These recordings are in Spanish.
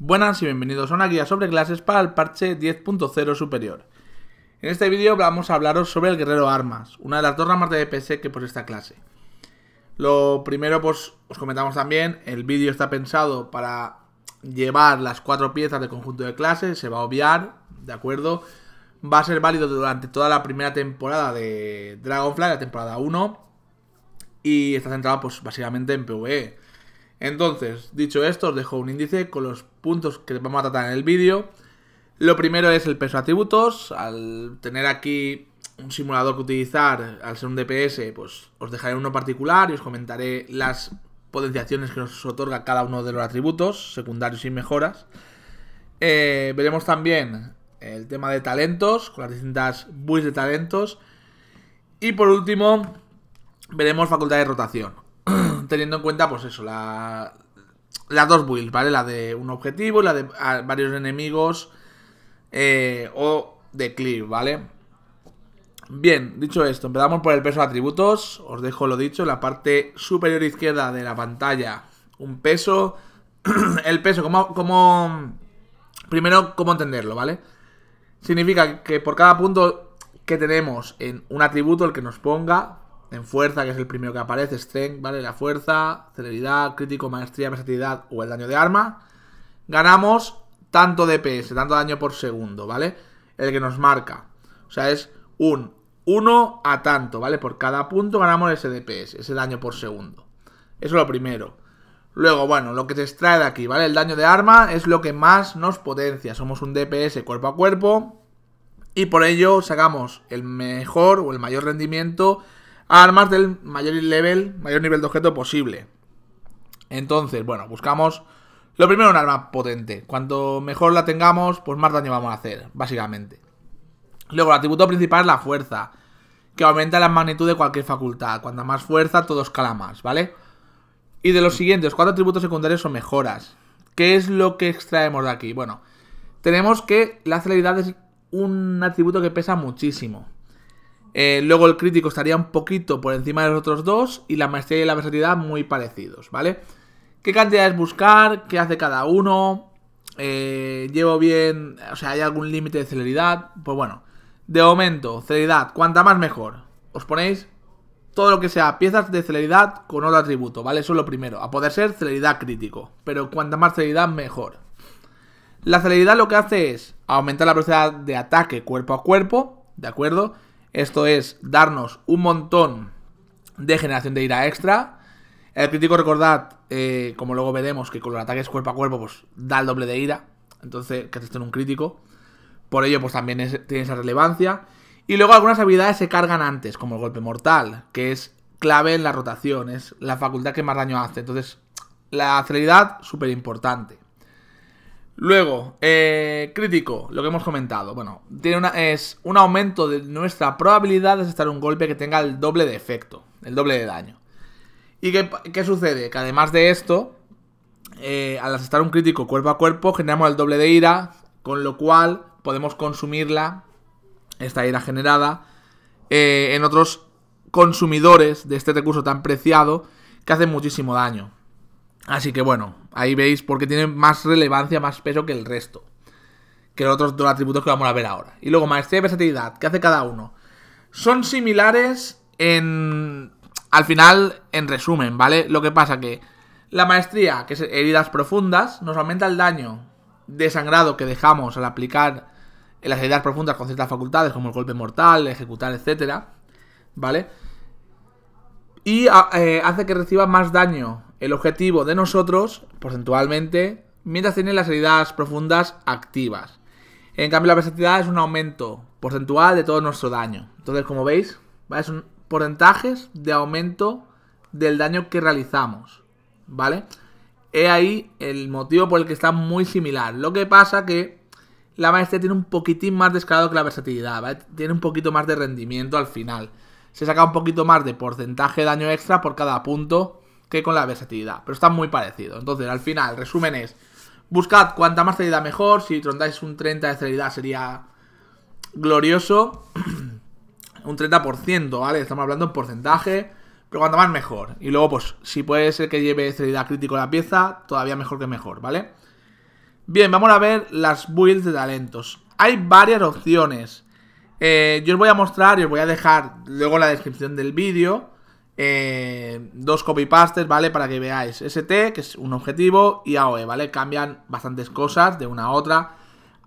Buenas y bienvenidos a una guía sobre clases para el parche 10.0 superior. En este vídeo vamos a hablaros sobre el guerrero armas, una de las dos ramas de DPS que por esta clase. Lo primero, pues os comentamos también, el vídeo está pensado para llevar las cuatro piezas de conjunto de clases, se va a obviar, ¿de acuerdo? Va a ser válido durante toda la primera temporada de Dragonfly, la temporada 1, y está centrado pues básicamente en PvE entonces, dicho esto, os dejo un índice con los puntos que vamos a tratar en el vídeo. Lo primero es el peso de atributos. Al tener aquí un simulador que utilizar, al ser un DPS, pues os dejaré uno particular y os comentaré las potenciaciones que nos otorga cada uno de los atributos, secundarios y mejoras. Eh, veremos también el tema de talentos, con las distintas buis de talentos. Y por último, veremos facultad de rotación. teniendo en cuenta, pues eso, la, las dos builds, ¿vale? La de un objetivo, la de ah, varios enemigos eh, o de clip, ¿vale? Bien, dicho esto, empezamos por el peso de atributos. Os dejo lo dicho, en la parte superior izquierda de la pantalla, un peso. el peso, ¿cómo...? como... Primero, cómo entenderlo, ¿vale? Significa que por cada punto que tenemos en un atributo, el que nos ponga, en fuerza, que es el primero que aparece, strength, ¿vale? La fuerza, celeridad, crítico, maestría, versatilidad o el daño de arma. Ganamos tanto DPS, tanto daño por segundo, ¿vale? El que nos marca. O sea, es un 1 a tanto, ¿vale? Por cada punto ganamos ese DPS, ese daño por segundo. Eso es lo primero. Luego, bueno, lo que te extrae de aquí, ¿vale? El daño de arma es lo que más nos potencia. Somos un DPS cuerpo a cuerpo. Y por ello sacamos el mejor o el mayor rendimiento armas del mayor level, mayor nivel de objeto posible. Entonces, bueno, buscamos lo primero un arma potente. Cuanto mejor la tengamos, pues más daño vamos a hacer, básicamente. Luego, el atributo principal es la fuerza, que aumenta la magnitud de cualquier facultad. Cuanta más fuerza, todo escala más, ¿vale? Y de los siguientes, cuatro atributos secundarios son mejoras. ¿Qué es lo que extraemos de aquí? Bueno, tenemos que la celeridad es un atributo que pesa muchísimo. Eh, luego el crítico estaría un poquito por encima de los otros dos y la maestría y la versatilidad muy parecidos, ¿vale? ¿Qué cantidades buscar? ¿Qué hace cada uno? Eh, ¿Llevo bien? O sea, ¿hay algún límite de celeridad? Pues bueno, de momento, celeridad, cuanta más mejor. Os ponéis todo lo que sea piezas de celeridad con otro atributo, ¿vale? Eso es lo primero, a poder ser celeridad crítico, pero cuanta más celeridad mejor. La celeridad lo que hace es aumentar la velocidad de ataque cuerpo a cuerpo, ¿de acuerdo? Esto es darnos un montón de generación de ira extra. El crítico, recordad, eh, como luego veremos, que con los ataques cuerpo a cuerpo, pues da el doble de ira. Entonces, que en un crítico. Por ello, pues también tiene esa relevancia. Y luego algunas habilidades se cargan antes, como el golpe mortal, que es clave en la rotación, es la facultad que más daño hace. Entonces, la celeridad, súper importante. Luego, eh, crítico, lo que hemos comentado. Bueno, tiene una, es un aumento de nuestra probabilidad de asestar un golpe que tenga el doble de efecto, el doble de daño. ¿Y qué, sucede? Que además de esto, eh, al asestar un crítico cuerpo a cuerpo, generamos el doble de ira, con lo cual podemos consumirla, esta ira generada, eh, en otros consumidores de este recurso tan preciado que hace muchísimo daño. Así que bueno, ahí veis por qué tiene más relevancia, más peso que el resto. Que los otros dos atributos que vamos a ver ahora. Y luego maestría y versatilidad, ¿qué hace cada uno? Son similares en... Al final, en resumen, ¿vale? Lo que pasa que la maestría, que es heridas profundas, nos aumenta el daño de sangrado que dejamos al aplicar las heridas profundas con ciertas facultades, como el golpe mortal, ejecutar, etc. ¿Vale? Y ah, eh, hace que reciba más daño el objetivo de nosotros porcentualmente mientras tienen las heridas profundas activas. En cambio, la versatilidad es un aumento porcentual de todo nuestro daño. Entonces, como veis, son porcentajes de aumento del daño que realizamos. ¿Vale? He ahí el motivo por el que está muy similar. Lo que pasa que la maestría tiene un poquitín más escalado que la versatilidad, Tiene un poquito más de rendimiento al final. Se saca un poquito más de porcentaje de daño extra por cada punto que con la versatilidad, pero está muy parecido. Entonces, al final, resumen es, buscad cuanta más celeridad mejor, si trondáis un 30 de celeridad sería glorioso, un 30%, ¿vale? Estamos hablando en porcentaje, pero cuanto más mejor. Y luego, pues, si puede ser que lleve celeridad crítico la pieza, todavía mejor que mejor, ¿vale? Bien, vamos a ver las builds de talentos. Hay varias opciones. Eh, yo os voy a mostrar y os voy a dejar luego en la descripción del vídeo eh, dos pastes ¿vale? Para que veáis ST, que es un objetivo, y AOE, ¿vale? Cambian bastantes cosas de una a otra.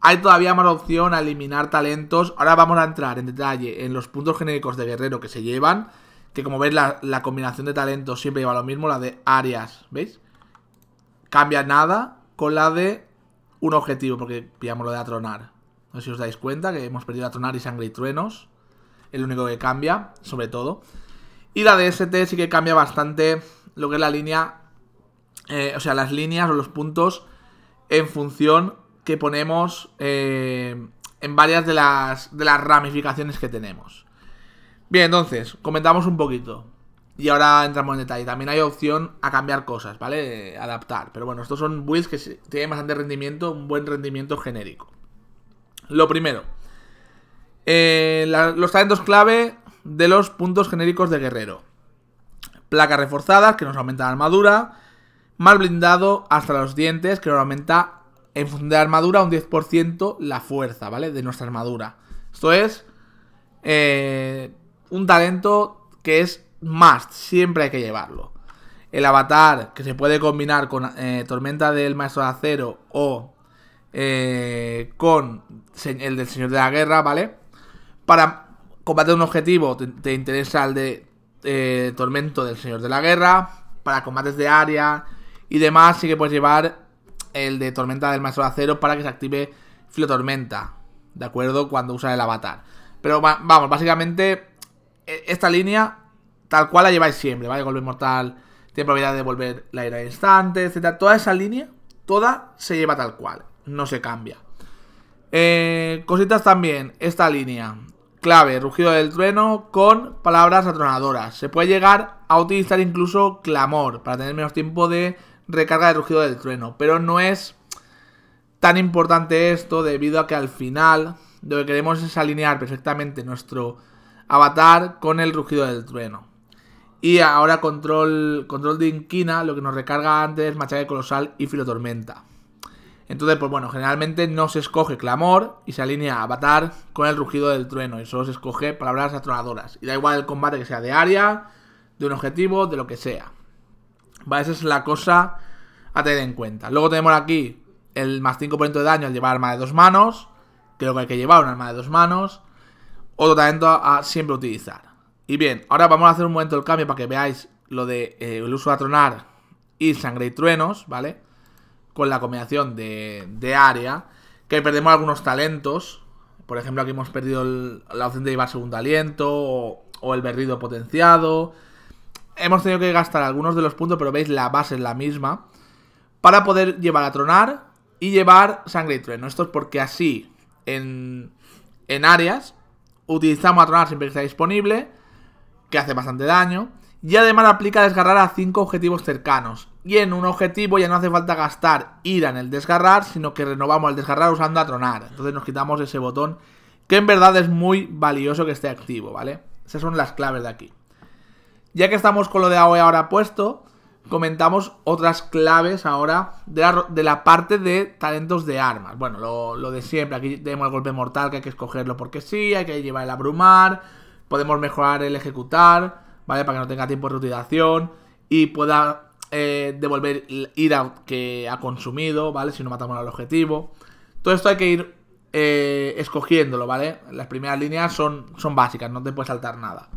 Hay todavía más opción a eliminar talentos. Ahora vamos a entrar en detalle en los puntos genéricos de guerrero que se llevan. Que como veis, la, combinación de talentos siempre lleva lo mismo, la de áreas, ¿veis? Cambia nada con la de un objetivo, porque pillamos lo de atronar. No sé si os dais cuenta que hemos perdido atronar y sangre y truenos. El único que cambia, sobre todo. Y la DST sí que cambia bastante lo que es la línea, eh, o sea, las líneas o los puntos en función que ponemos eh, en varias de las, de las ramificaciones que tenemos. Bien, entonces, comentamos un poquito. Y ahora entramos en detalle. También hay opción a cambiar cosas, ¿vale? Adaptar. Pero bueno, estos son builds que tienen bastante rendimiento, un buen rendimiento genérico. Lo primero, eh, los talentos clave de los puntos genéricos de guerrero. Placas reforzadas que nos aumenta la armadura. Mal blindado hasta los dientes que nos aumenta en función de la armadura un 10% la fuerza, ¿vale? De nuestra armadura. Esto es eh, un talento que es más siempre hay que llevarlo. El avatar que se puede combinar con eh, Tormenta del Maestro de Acero o eh, con el del Señor de la Guerra, ¿vale? Para combate un objetivo, te, interesa el de eh, Tormento del Señor de la Guerra. Para combates de área y demás, sí que puedes llevar el de Tormenta del Maestro de Acero para que se active Filo Tormenta, ¿de acuerdo? Cuando usa el avatar. Pero vamos, básicamente, e, esta línea, tal cual la lleváis siempre, ¿vale? Golpe Mortal tiene probabilidad de volver la ira instante, etcétera. Toda esa línea, toda se lleva tal cual, no se cambia. Eh, cositas también, esta línea clave, rugido del trueno con palabras atronadoras. Se puede llegar a utilizar incluso clamor para tener menos tiempo de recarga de rugido del trueno, pero no es tan importante esto debido a que al final lo que queremos es alinear perfectamente nuestro avatar con el rugido del trueno. Y ahora control, control de inquina, lo que nos recarga antes machaque colosal y filotormenta. Entonces, pues bueno, generalmente no se escoge clamor y se alinea a avatar con el rugido del trueno y solo se escoge palabras atronadoras. Y da igual el combate que sea de área, de un objetivo, de lo que sea. Vale, esa es la cosa a tener en cuenta. Luego tenemos aquí el más 5% de daño al llevar arma de dos manos. Creo que hay que llevar un arma de dos manos. Otro talento a, siempre utilizar. Y bien, ahora vamos a hacer un momento el cambio para que veáis lo de eh, el uso de atronar y sangre y truenos, ¿vale? con la combinación de, de área, que perdemos algunos talentos. Por ejemplo, aquí hemos perdido la opción de llevar segundo aliento o, el berrido potenciado. Hemos tenido que gastar algunos de los puntos, pero veis, la base es la misma. Para poder llevar a tronar y llevar sangre y trueno. Esto es porque así, en, en áreas, utilizamos a tronar siempre que está disponible, que hace bastante daño. Y además aplica desgarrar a 5 objetivos cercanos. Y en un objetivo ya no hace falta gastar ira en el desgarrar, sino que renovamos el desgarrar usando tronar Entonces nos quitamos ese botón, que en verdad es muy valioso que esté activo, ¿vale? Esas son las claves de aquí. Ya que estamos con lo de AOE ahora puesto, comentamos otras claves ahora de la, de la parte de talentos de armas. Bueno, lo, lo, de siempre, aquí tenemos el golpe mortal que hay que escogerlo porque sí, hay que llevar el abrumar, podemos mejorar el ejecutar, ¿vale? Para que no tenga tiempo de reutilización y pueda eh, devolver ira que ha consumido, ¿vale? Si no matamos al objetivo. Todo esto hay que ir eh, escogiéndolo, ¿vale? Las primeras líneas son, son básicas, no te puedes saltar nada.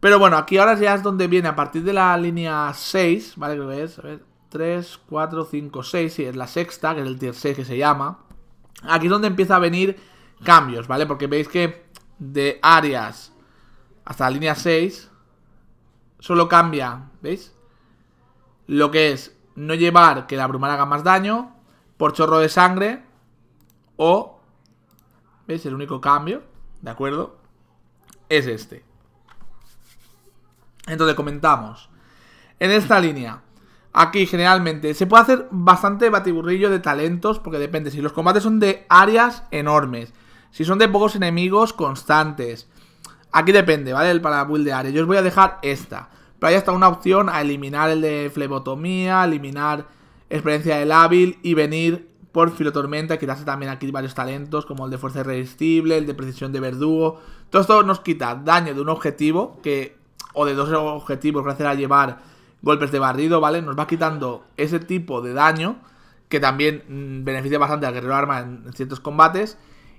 Pero bueno, aquí ahora ya es donde viene a partir de la línea 6, ¿vale? Creo que es, 3, 4, 5, 6, si es la sexta, que es el tier 6 que se llama. Aquí es donde empieza a venir cambios, ¿vale? Porque veis que de áreas hasta la línea 6 solo cambia, ¿veis? Lo que es no llevar que la brumar haga más daño por chorro de sangre o... ¿Veis? El único cambio, ¿de acuerdo? Es este. Entonces comentamos. En esta línea, aquí generalmente se puede hacer bastante batiburrillo de talentos porque depende. Si los combates son de áreas enormes, si son de pocos enemigos constantes. Aquí depende, ¿vale? El para build de área. Yo os voy a dejar esta. Pero hay hasta una opción a eliminar el de flebotomía, eliminar experiencia del hábil y venir por filotormenta, quitarse también aquí varios talentos como el de fuerza irresistible, el de precisión de verdugo. Todo esto nos quita daño de un objetivo que o de dos objetivos gracias a llevar golpes de barrido, ¿vale? Nos va quitando ese tipo de daño que también mm, beneficia bastante al guerrero arma en, ciertos combates.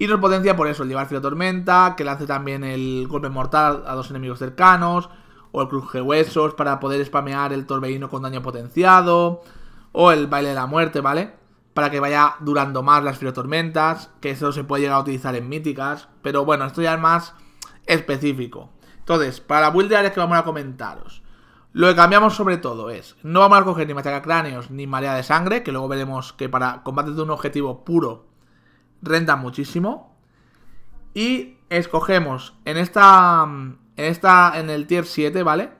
Y nos potencia por eso, el llevar filo tormenta, que le hace también el golpe mortal a dos enemigos cercanos, o el huesos para poder spamear el torbellino con daño potenciado, o el baile de la muerte, ¿vale? Para que vaya durando más las friotormentas. que eso se puede llegar a utilizar en míticas, pero bueno, esto ya es más específico. Entonces, para la build de que vamos a comentaros, lo que cambiamos sobre todo es, no vamos a coger ni cráneos ni marea de sangre, que luego veremos que para combate de un objetivo puro renta muchísimo. Y escogemos en esta mm, en esta, en el tier 7, ¿vale?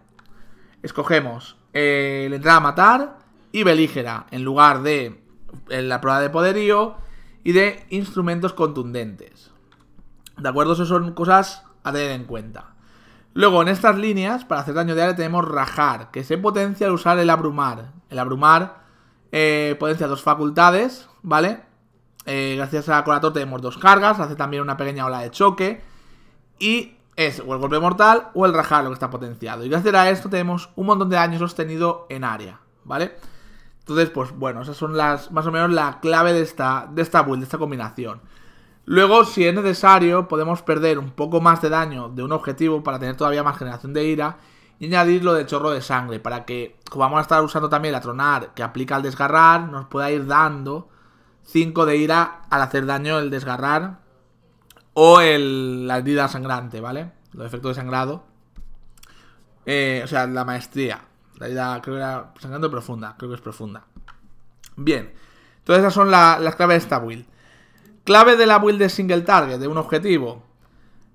Escogemos eh, la entrada a matar y belígera, en lugar de la prueba de poderío y de instrumentos contundentes. ¿De acuerdo? Eso son cosas a tener en cuenta. Luego, en estas líneas, para hacer daño de área, tenemos rajar, que se potencia al usar el abrumar. El abrumar eh, potencia dos facultades, ¿vale? Eh, gracias a Corator tenemos dos cargas, hace también una pequeña ola de choque. Y es o el golpe mortal o el rajado lo que está potenciado. Y gracias a esto tenemos un montón de daño sostenido en área, ¿vale? Entonces, pues bueno, esas son las más o menos la clave de esta, de esta build, de esta combinación. Luego, si es necesario, podemos perder un poco más de daño de un objetivo para tener todavía más generación de ira y añadirlo de chorro de sangre para que, como vamos a estar usando también la tronar que aplica al desgarrar, nos pueda ir dando 5 de ira al hacer daño el desgarrar o el, la herida sangrante, ¿vale? Los efectos de sangrado. Eh, o sea, la maestría. La herida, creo que era sangrando profunda, creo que es profunda. Bien, entonces esas son las claves de esta build. Clave de la build de single target, de un objetivo.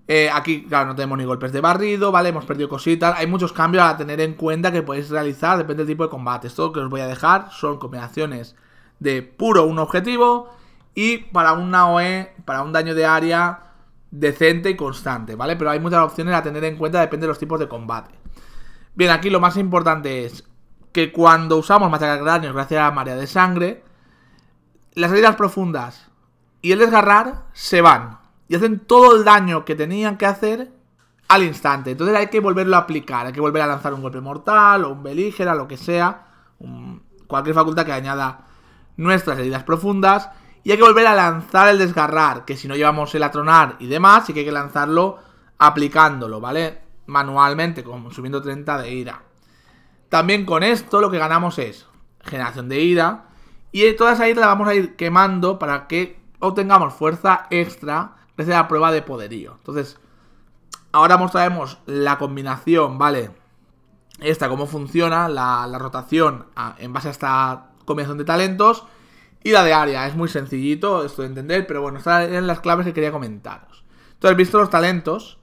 Eh, aquí, claro, no tenemos ni golpes de barrido, ¿vale? Hemos perdido cositas. Hay muchos cambios a tener en cuenta que podéis realizar, depende del tipo de combate. Esto que os voy a dejar son combinaciones de puro un objetivo y para una OE, para un daño de área decente y constante, ¿vale? Pero hay muchas opciones a tener en cuenta, depende de los tipos de combate. Bien, aquí lo más importante es que cuando usamos daños gracias a la marea de sangre, las heridas profundas y el desgarrar se van y hacen todo el daño que tenían que hacer al instante. Entonces hay que volverlo a aplicar, hay que volver a lanzar un golpe mortal o un belígera, lo que sea, cualquier facultad que añada nuestras heridas profundas y hay que volver a lanzar el desgarrar, que si no llevamos el atronar y demás, sí que hay que lanzarlo aplicándolo, ¿vale? Manualmente, consumiendo 30 de ira. También con esto lo que ganamos es generación de ira. Y toda esa ira la vamos a ir quemando para que obtengamos fuerza extra desde la prueba de poderío. Entonces, ahora mostraremos la combinación, ¿vale? Esta, cómo funciona, la, rotación ah, en base a esta combinación de talentos y la de área, es muy sencillito esto de entender, pero bueno, estas eran las claves que quería comentaros. Entonces, visto los talentos,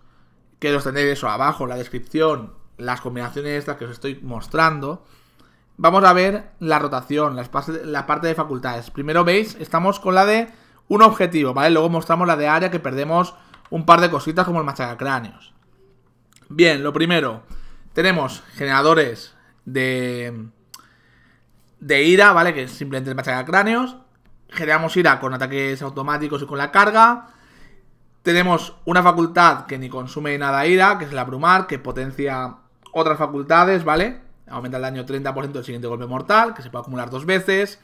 que los tenéis eso abajo la descripción, las combinaciones estas que os estoy mostrando, vamos a ver la rotación, la parte de facultades. Primero veis, estamos con la de un objetivo, ¿vale? Luego mostramos la de área que perdemos un par de cositas como el machacacráneos. Bien, lo primero, tenemos generadores de de ira, ¿vale? Que es simplemente el de cráneos. Generamos ira con ataques automáticos y con la carga. Tenemos una facultad que ni consume nada ira, que es la abrumar, que potencia otras facultades, ¿vale? Aumenta el daño 30% del siguiente golpe mortal, que se puede acumular dos veces.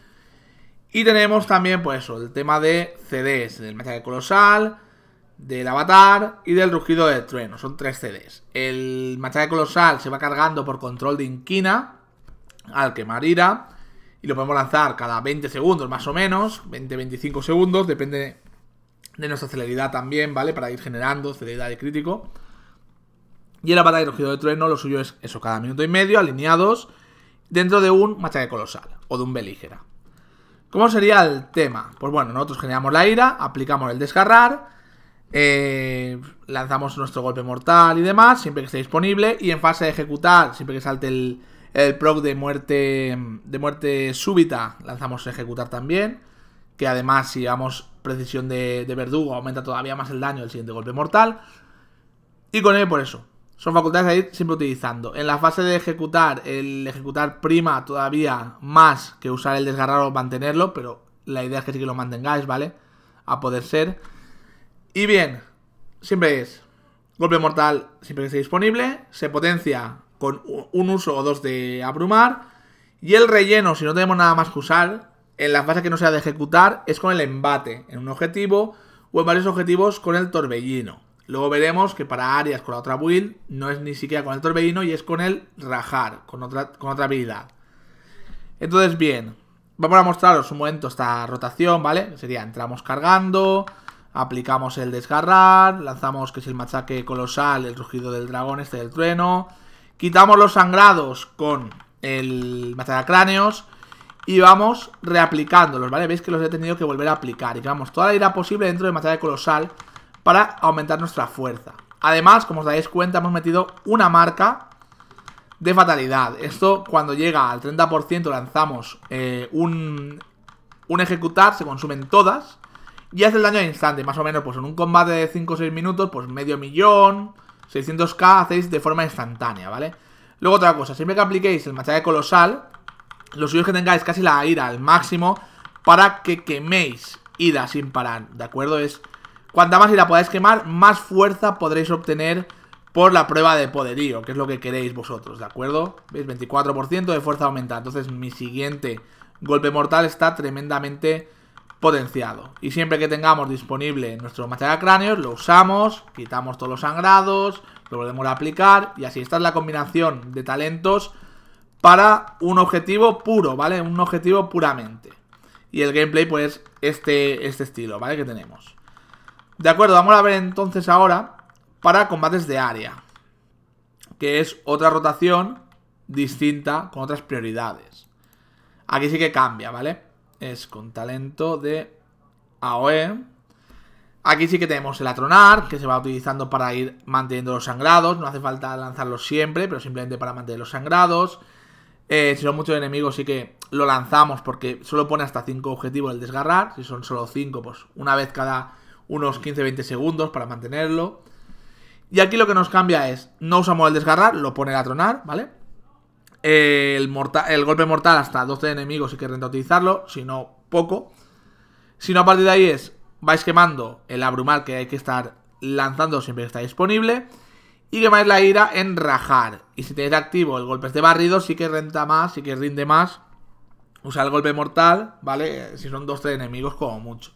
Y tenemos también, pues eso, el tema de CDs, del machaca colosal, del avatar y del rugido de trueno. Son tres CDs. El machaca colosal se va cargando por control de inquina al quemar ira y lo podemos lanzar cada 20 segundos más o menos, 20-25 segundos, depende de nuestra celeridad también, ¿vale? Para ir generando celeridad de crítico. Y el la batalla de rugido de trueno lo suyo es eso, cada minuto y medio, alineados, dentro de un machaque colosal o de un belígera. ¿Cómo sería el tema? Pues bueno, nosotros generamos la ira, aplicamos el desgarrar, eh, lanzamos nuestro golpe mortal y demás, siempre que esté disponible, y en fase de ejecutar, siempre que salte el, el proc de muerte, de muerte súbita lanzamos ejecutar también. Que además, si llevamos precisión de, de verdugo, aumenta todavía más el daño del siguiente golpe mortal. Y con él, por eso. Son facultades a ir siempre utilizando. En la fase de ejecutar, el ejecutar prima todavía más que usar el desgarrar o mantenerlo, pero la idea es que sí que lo mantengáis, ¿vale? A poder ser. Y bien, siempre es golpe mortal siempre que esté disponible. Se potencia con un uso o dos de abrumar. Y el relleno, si no tenemos nada más que usar, en la fase que no sea de ejecutar, es con el embate en un objetivo o en varios objetivos con el torbellino. Luego veremos que para áreas con la otra build no es ni siquiera con el torbellino y es con el rajar, con otra, con otra habilidad. Entonces, bien, vamos a mostraros un momento esta rotación, ¿vale? Sería entramos cargando, aplicamos el desgarrar, lanzamos que es el machaque colosal, el rugido del dragón, este del trueno, Quitamos los sangrados con el cráneos y vamos reaplicándolos, ¿vale? Veis que los he tenido que volver a aplicar y vamos toda la ira posible dentro de materia colosal para aumentar nuestra fuerza. Además, como os dais cuenta, hemos metido una marca de fatalidad. Esto cuando llega al 30% lanzamos eh, un, un ejecutar, se consumen todas y hace el daño al instante, más o menos pues en un combate de 5 o 6 minutos, pues medio millón, 600k hacéis de forma instantánea, ¿vale? Luego otra cosa, siempre que apliquéis el machete colosal, lo suyo es que tengáis casi la ira al máximo para que queméis ida sin parar, ¿de acuerdo? Es cuanta más ira podáis quemar, más fuerza podréis obtener por la prueba de poderío, que es lo que queréis vosotros, ¿de acuerdo? ¿Veis? 24% de fuerza aumentada, entonces mi siguiente golpe mortal está tremendamente potenciado. Y siempre que tengamos disponible nuestro material cráneo lo usamos, quitamos todos los sangrados, lo volvemos a aplicar y así. Esta es la combinación de talentos para un objetivo puro, ¿vale? Un objetivo puramente. Y el gameplay, pues, este, este estilo, ¿vale? Que tenemos. De acuerdo, vamos a ver entonces ahora para combates de área. Que es otra rotación distinta con otras prioridades. Aquí sí que cambia, ¿vale? es con talento de AOE. Aquí sí que tenemos el atronar, que se va utilizando para ir manteniendo los sangrados. No hace falta lanzarlos siempre, pero simplemente para mantener los sangrados. Eh, si son muchos enemigos sí que lo lanzamos porque solo pone hasta 5 objetivos el desgarrar. Si son solo 5, pues una vez cada unos 15-20 segundos para mantenerlo. Y aquí lo que nos cambia es, no usamos el desgarrar, lo pone el atronar, ¿vale? el, golpe mortal hasta 12 enemigos y que renta utilizarlo, si no, poco. Si no, a partir de ahí es, vais quemando el abrumar que hay que estar lanzando siempre que está disponible. Y quemáis la ira en rajar. Y si tenéis activo el golpe de este barrido, sí que renta más, sí que rinde más. Usa el golpe mortal, ¿vale? Si son 12 enemigos como mucho.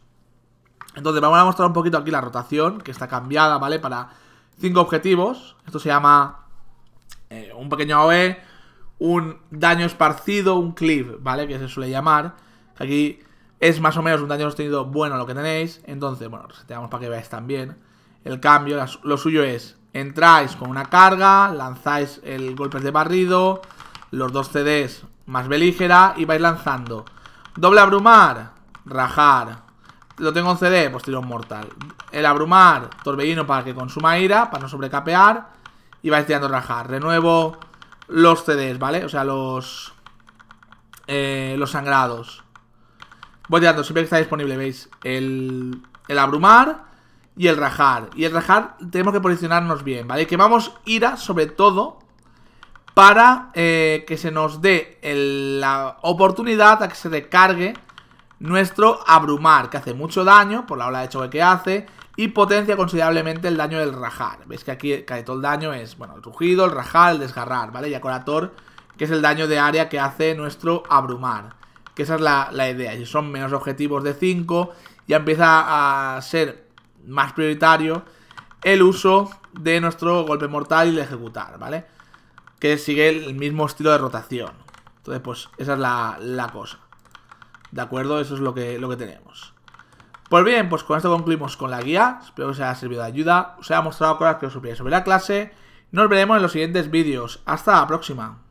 Entonces vamos a mostrar un poquito aquí la rotación, que está cambiada, ¿vale? Para 5 objetivos. Esto se llama eh, un pequeño AOE, un daño esparcido, un clip, ¿vale? Que se suele llamar. Aquí es más o menos un daño sostenido bueno lo que tenéis. Entonces, bueno, reseteamos para que veáis también el cambio. Lo suyo es, entráis con una carga, lanzáis el golpes de barrido, los dos CDs más belígera y vais lanzando. Doble abrumar, rajar. Lo tengo en CD, pues tiro un mortal. El abrumar, torbellino para que consuma ira, para no sobrecapear. Y vais tirando rajar. Renuevo, los CDs, ¿vale? O sea, los... Eh, los sangrados. Voy tirando, siempre que está disponible, ¿veis? El, el abrumar y el rajar. Y el rajar tenemos que posicionarnos bien, ¿vale? Que vamos ira, sobre todo, para eh, que se nos dé la oportunidad a que se recargue nuestro abrumar, que hace mucho daño por la ola de choque que hace y potencia considerablemente el daño del rajar. Veis que aquí cae todo el daño, es bueno, el rugido, el rajar, el desgarrar, ¿vale? Y acorator, que es el daño de área que hace nuestro abrumar. Que esa es la, idea. Si son menos objetivos de 5, ya empieza a ser más prioritario el uso de nuestro golpe mortal y el ejecutar, ¿vale? Que sigue el mismo estilo de rotación. Entonces, pues, esa es la, la cosa. ¿De acuerdo? Eso es lo que, lo que tenemos. Pues bien, pues con esto concluimos con la guía. Espero que os haya servido de ayuda, os haya mostrado cosas que os supiera sobre la clase. Nos veremos en los siguientes vídeos. Hasta la próxima.